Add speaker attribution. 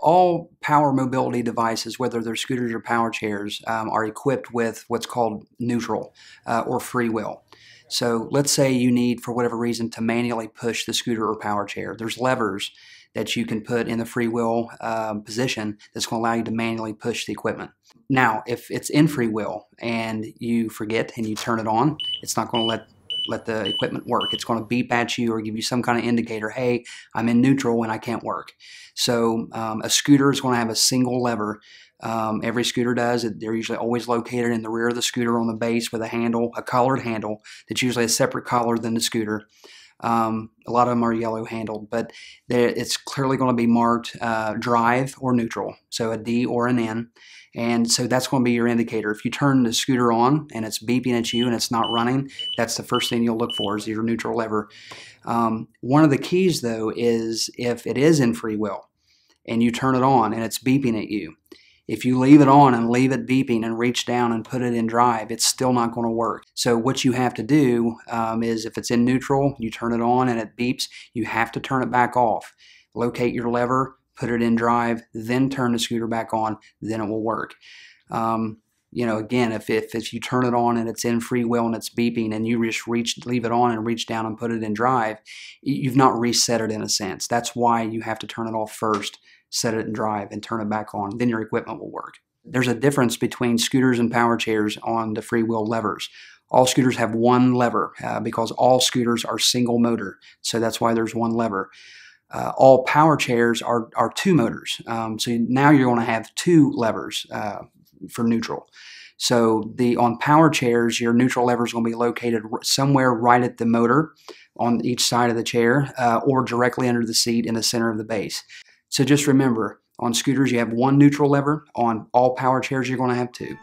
Speaker 1: all power mobility devices, whether they're scooters or power chairs, um, are equipped with what's called neutral uh, or free will. So let's say you need, for whatever reason, to manually push the scooter or power chair. There's levers that you can put in the free will um, position that's going to allow you to manually push the equipment. Now, if it's in free will and you forget and you turn it on, it's not going to let let the equipment work. It's going to beep at you or give you some kind of indicator, hey, I'm in neutral and I can't work. So um, a scooter is going to have a single lever. Um, every scooter does. They're usually always located in the rear of the scooter on the base with a handle, a collared handle that's usually a separate collar than the scooter. Um, a lot of them are yellow handled, but it's clearly going to be marked uh, drive or neutral, so a D or an N. And so that's going to be your indicator. If you turn the scooter on and it's beeping at you and it's not running, that's the first thing you'll look for is your neutral lever. Um, one of the keys, though, is if it is in free will and you turn it on and it's beeping at you if you leave it on and leave it beeping and reach down and put it in drive, it's still not going to work. So what you have to do um, is if it's in neutral, you turn it on and it beeps, you have to turn it back off. Locate your lever, put it in drive, then turn the scooter back on, then it will work. Um, you know, again, if, if, if you turn it on and it's in free will and it's beeping and you just reach, leave it on and reach down and put it in drive, you've not reset it in a sense. That's why you have to turn it off first set it in drive, and turn it back on. Then your equipment will work. There's a difference between scooters and power chairs on the freewheel levers. All scooters have one lever uh, because all scooters are single motor. So that's why there's one lever. Uh, all power chairs are, are two motors. Um, so now you're going to have two levers uh, for neutral. So the on power chairs, your neutral lever is going to be located somewhere right at the motor on each side of the chair uh, or directly under the seat in the center of the base. So just remember, on scooters you have one neutral lever, on all power chairs you're going to have two.